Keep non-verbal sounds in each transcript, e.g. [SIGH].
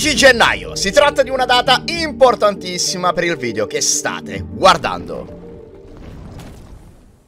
15 gennaio, si tratta di una data importantissima per il video che state guardando.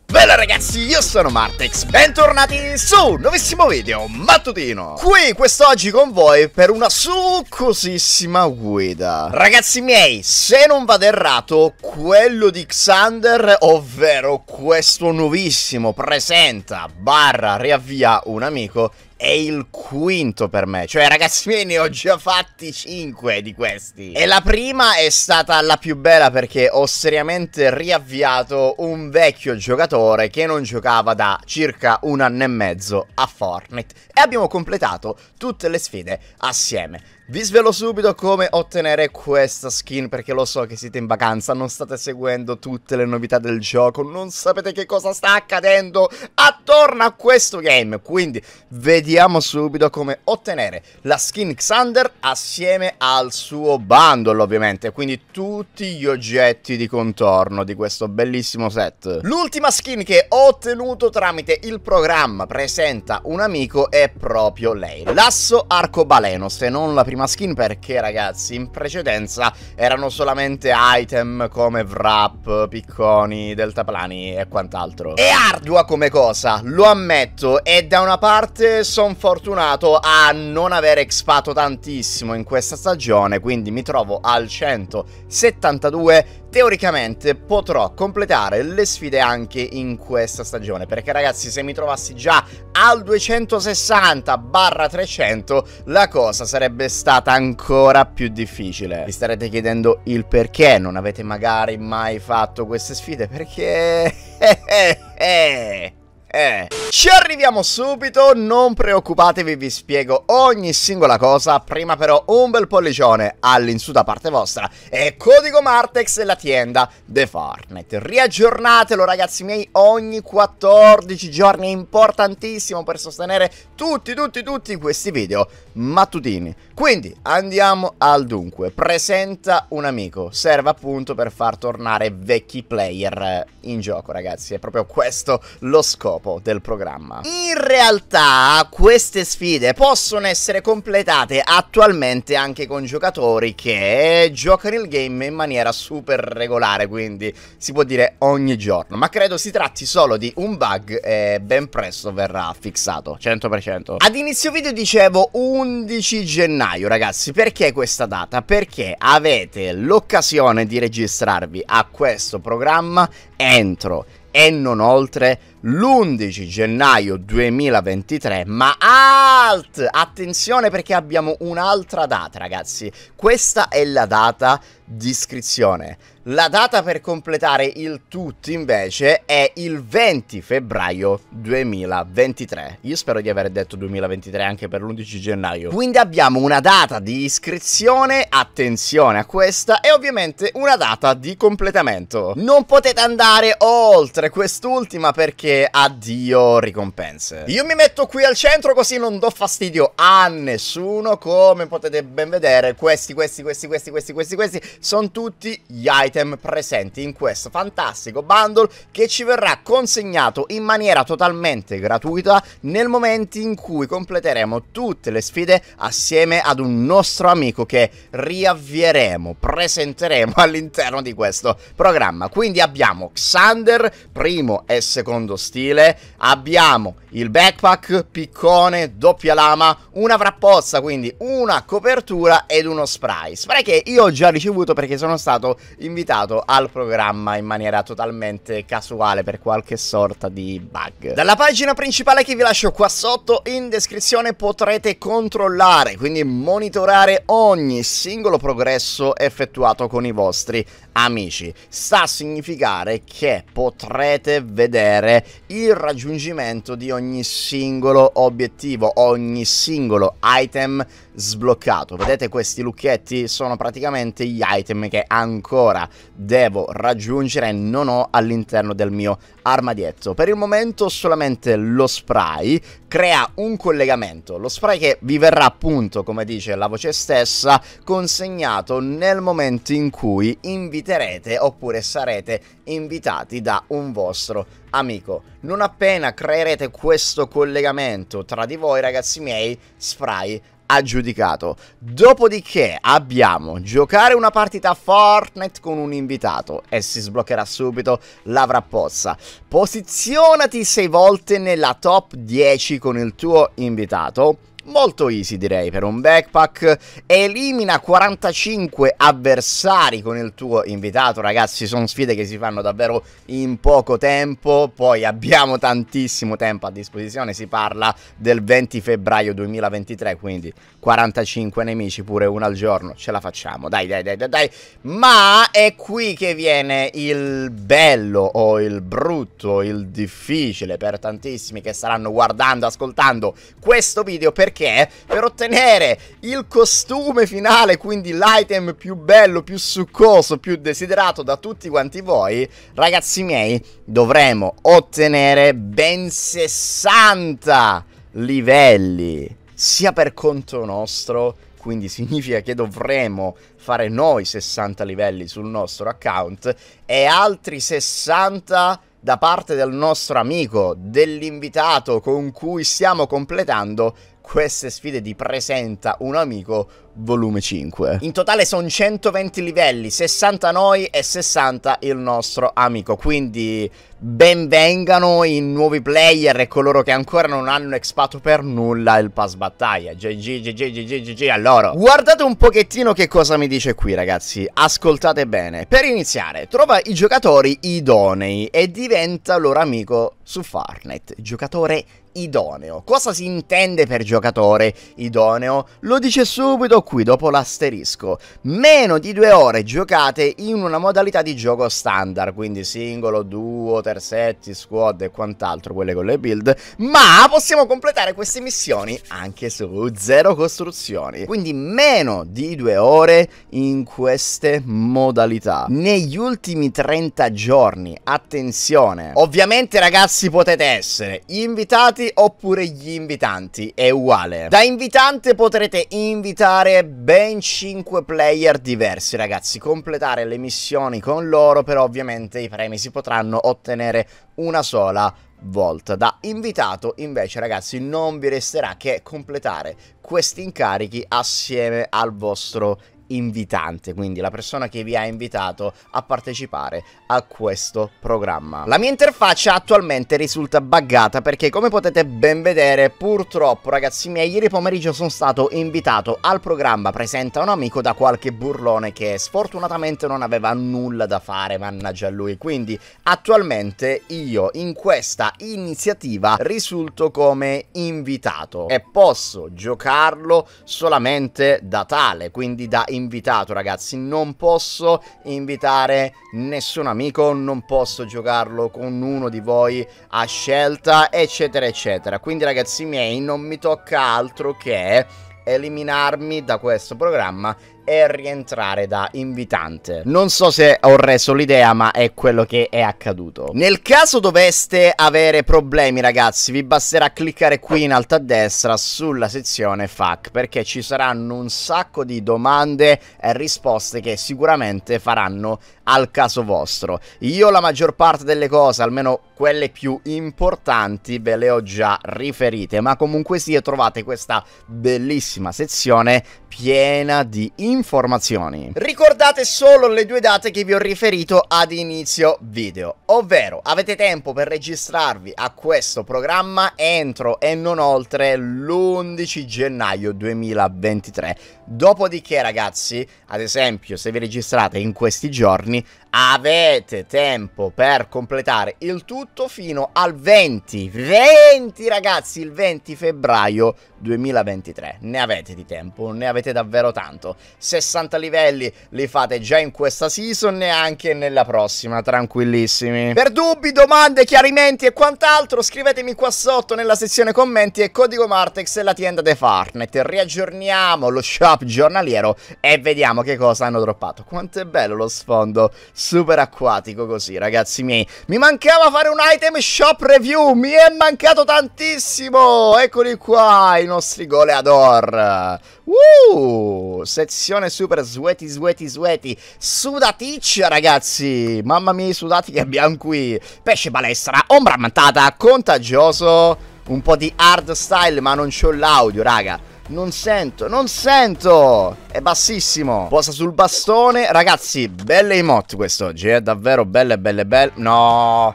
Bella ragazzi, io sono Martex, bentornati su un nuovissimo video mattutino Qui quest'oggi con voi per una succosissima guida Ragazzi miei, se non vado errato, quello di Xander, ovvero questo nuovissimo presenta barra riavvia un amico è il quinto per me. Cioè, ragazzi miei, ne ho già fatti cinque di questi. E la prima è stata la più bella perché ho seriamente riavviato un vecchio giocatore che non giocava da circa un anno e mezzo a Fortnite. E abbiamo completato tutte le sfide assieme. Vi svelo subito come ottenere questa skin perché lo so che siete in vacanza, non state seguendo tutte le novità del gioco, non sapete che cosa sta accadendo attorno a questo game, quindi vediamo subito come ottenere la skin Xander assieme al suo bundle ovviamente, quindi tutti gli oggetti di contorno di questo bellissimo set. L'ultima skin che ho ottenuto tramite il programma presenta un amico è proprio lei, l'asso arcobaleno, se non la prima una skin perché ragazzi in precedenza erano solamente item come wrap, picconi, deltaplani e quant'altro. È ardua come cosa, lo ammetto, e da una parte sono fortunato a non aver expato tantissimo in questa stagione, quindi mi trovo al 172 teoricamente potrò completare le sfide anche in questa stagione perché ragazzi se mi trovassi già al 260 barra 300 la cosa sarebbe stata ancora più difficile vi starete chiedendo il perché non avete magari mai fatto queste sfide perché [LAUGHS] eh, eh, eh. Eh. Ci arriviamo subito, non preoccupatevi, vi spiego ogni singola cosa. Prima però un bel pollicione all'insù da parte vostra. E Codigo Martex e la tienda The Fortnite. Riaggiornatelo ragazzi miei ogni 14 giorni, è importantissimo per sostenere tutti, tutti, tutti questi video mattutini. Quindi andiamo al dunque. Presenta un amico, serve appunto per far tornare vecchi player in gioco ragazzi, è proprio questo lo scopo scopo del programma. In realtà queste sfide possono essere completate attualmente anche con giocatori che giocano il game in maniera super regolare, quindi si può dire ogni giorno, ma credo si tratti solo di un bug e ben presto verrà fissato, 100%. Ad inizio video dicevo 11 gennaio ragazzi, perché questa data? Perché avete l'occasione di registrarvi a questo programma entro e non oltre l'11 gennaio 2023. Ma alt! Attenzione perché abbiamo un'altra data, ragazzi. Questa è la data descrizione. La data per completare il tutto invece è il 20 febbraio 2023. Io spero di aver detto 2023 anche per l'11 gennaio. Quindi abbiamo una data di iscrizione, attenzione a questa, e ovviamente una data di completamento. Non potete andare oltre quest'ultima perché addio ricompense. Io mi metto qui al centro così non do fastidio a nessuno, come potete ben vedere questi, questi, questi, questi, questi, questi, questi sono tutti gli item presenti in questo fantastico bundle che ci verrà consegnato in maniera totalmente gratuita nel momento in cui completeremo tutte le sfide assieme ad un nostro amico che riavvieremo, presenteremo all'interno di questo programma. Quindi abbiamo Xander, primo e secondo stile, abbiamo il backpack, piccone, doppia lama, una frapposta, quindi una copertura ed uno spray. Spray che io ho già ricevuto dovuto perché sono stato invitato al programma in maniera totalmente casuale per qualche sorta di bug. Dalla pagina principale che vi lascio qua sotto in descrizione potrete controllare, quindi monitorare ogni singolo progresso effettuato con i vostri amici. Sta a significare che potrete vedere il raggiungimento di ogni singolo obiettivo, ogni singolo item sbloccato. Vedete questi lucchetti? Sono praticamente gli item che ancora devo raggiungere e non ho all'interno del mio armadietto. Per il momento solamente lo spray crea un collegamento. Lo spray che vi verrà appunto, come dice la voce stessa, consegnato nel momento in cui inviterete oppure sarete invitati da un vostro amico. Non appena creerete questo collegamento tra di voi, ragazzi miei, Spray aggiudicato. Dopodiché abbiamo giocare una partita Fortnite con un invitato e si sbloccherà subito l'avrà l'avrappozza. Posizionati 6 volte nella top 10 con il tuo invitato molto easy direi per un backpack elimina 45 avversari con il tuo invitato ragazzi sono sfide che si fanno davvero in poco tempo poi abbiamo tantissimo tempo a disposizione si parla del 20 febbraio 2023 quindi 45 nemici pure uno al giorno ce la facciamo dai dai dai dai, dai. ma è qui che viene il bello o il brutto il difficile per tantissimi che staranno guardando ascoltando questo video perché perché? Per ottenere il costume finale, quindi l'item più bello, più succoso, più desiderato da tutti quanti voi, ragazzi miei, dovremo ottenere ben 60 livelli, sia per conto nostro, quindi significa che dovremo fare noi 60 livelli sul nostro account e altri 60 da parte del nostro amico, dell'invitato con cui stiamo completando queste sfide di presenta un amico volume 5. In totale sono 120 livelli, 60 noi e 60 il nostro amico, quindi benvengano i nuovi player e coloro che ancora non hanno expato per nulla il pass battaglia. GG, GG, GG, GG a loro. Guardate un pochettino che cosa mi dice qui ragazzi, ascoltate bene. Per iniziare, trova i giocatori idonei e diventa loro amico su Farnet, giocatore idoneo. Cosa si intende per giocatore idoneo? Lo dice subito qui dopo l'asterisco. Meno di due ore giocate in una modalità di gioco standard, quindi singolo, duo, terzetti, squad e quant'altro, quelle con le build, ma possiamo completare queste missioni anche su zero costruzioni. Quindi meno di due ore in queste modalità. Negli ultimi 30 giorni, attenzione. Ovviamente ragazzi potete essere invitati oppure gli invitanti, è uguale. Da invitante potrete invitare giocare ben 5 player diversi ragazzi, completare le missioni con loro, però ovviamente i premi si potranno ottenere una sola volta. Da invitato invece ragazzi non vi resterà che completare questi incarichi assieme al vostro invitante, quindi la persona che vi ha invitato a partecipare a questo programma. La mia interfaccia attualmente risulta buggata perché come potete ben vedere purtroppo ragazzi miei ieri pomeriggio sono stato invitato al programma Presenta un amico da qualche burlone che sfortunatamente non aveva nulla da fare, mannaggia a lui, quindi attualmente io in questa iniziativa risulto come invitato e posso giocarlo solamente da tale, quindi da invitato invitato ragazzi, non posso invitare nessun amico, non posso giocarlo con uno di voi a scelta eccetera eccetera. Quindi ragazzi miei non mi tocca altro che eliminarmi da questo programma e rientrare da invitante. Non so se ho reso l'idea, ma è quello che è accaduto. Nel caso doveste avere problemi, ragazzi, vi basterà cliccare qui in alto a destra sulla sezione FAQ, perché ci saranno un sacco di domande e risposte che sicuramente faranno al caso vostro. Io la maggior parte delle cose, almeno quelle più importanti, ve le ho già riferite, ma comunque sì, trovate questa bellissima sezione piena di informazioni informazioni. Ricordate solo le due date che vi ho riferito ad inizio video, ovvero avete tempo per registrarvi a questo programma entro e non oltre l'11 gennaio 2023. Dopodiché ragazzi, ad esempio se vi registrate in questi giorni Avete tempo per completare il tutto fino al 20, 20 ragazzi, il 20 febbraio 2023. Ne avete di tempo, ne avete davvero tanto. 60 livelli li fate già in questa season e anche nella prossima, tranquillissimi. Per dubbi, domande, chiarimenti e quant'altro, scrivetemi qua sotto nella sezione commenti e codigo Martex e la tienda The Farnet. Riaggiorniamo lo shop giornaliero e vediamo che cosa hanno droppato. Quanto è bello lo sfondo super acquatico così, ragazzi miei. Mi mancava fare un item shop review, mi è mancato tantissimo! Eccoli qua, i nostri goleador. Uh, sezione super sweaty, sweaty, sweaty. Sudaticcia, ragazzi. Mamma mia, i sudati che abbiamo qui. Pesce balestra ombra ammantata, contagioso. Un po' di hard style, ma non c'ho l'audio, raga. Non sento, non sento! È bassissimo. Posa sul bastone. Ragazzi, belle emote quest'oggi, è eh? davvero belle, belle, belle. No!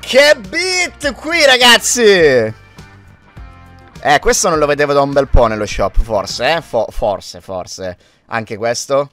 Che beat qui, ragazzi! Eh, questo non lo vedevo da un bel po' nello shop, forse, eh? Fo forse, forse. Anche questo?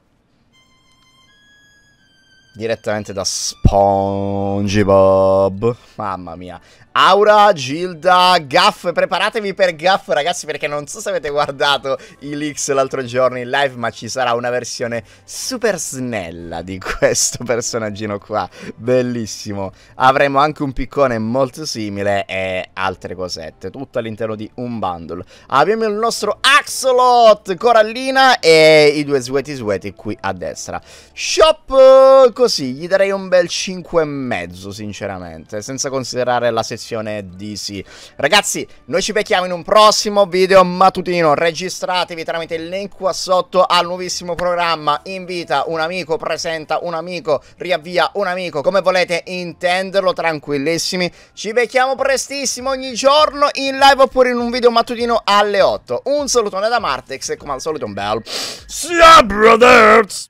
direttamente da SpongeBob. Mamma mia. Aura, Gilda, Gaff, preparatevi per Gaff ragazzi perché non so se avete guardato i leaks l'altro giorno in live ma ci sarà una versione super snella di questo personaggino qua, bellissimo. Avremo anche un piccone molto simile e altre cosette, tutto all'interno di un bundle. Abbiamo il nostro Axolot, Corallina e i due Sweaty Sweaty qui a destra. Shop così così gli darei un bel 5,5 sinceramente, senza considerare la sezione DC. Ragazzi, noi ci becchiamo in un prossimo video mattutino, registratevi tramite il link qua sotto al nuovissimo programma, invita un amico, presenta un amico, riavvia un amico, come volete intenderlo, tranquillissimi. Ci becchiamo prestissimo ogni giorno in live oppure in un video mattutino alle 8. Un salutone da Martex e come al solito un bel... Sia, brothers!